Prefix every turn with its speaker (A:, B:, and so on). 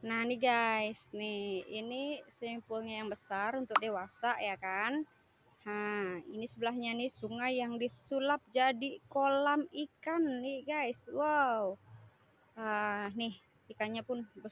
A: Nah, nih guys, nih ini simpulnya yang besar untuk dewasa ya kan. Nah, ini sebelahnya nih sungai yang disulap jadi kolam ikan nih guys. Wow. Ah, nih ikannya pun besar.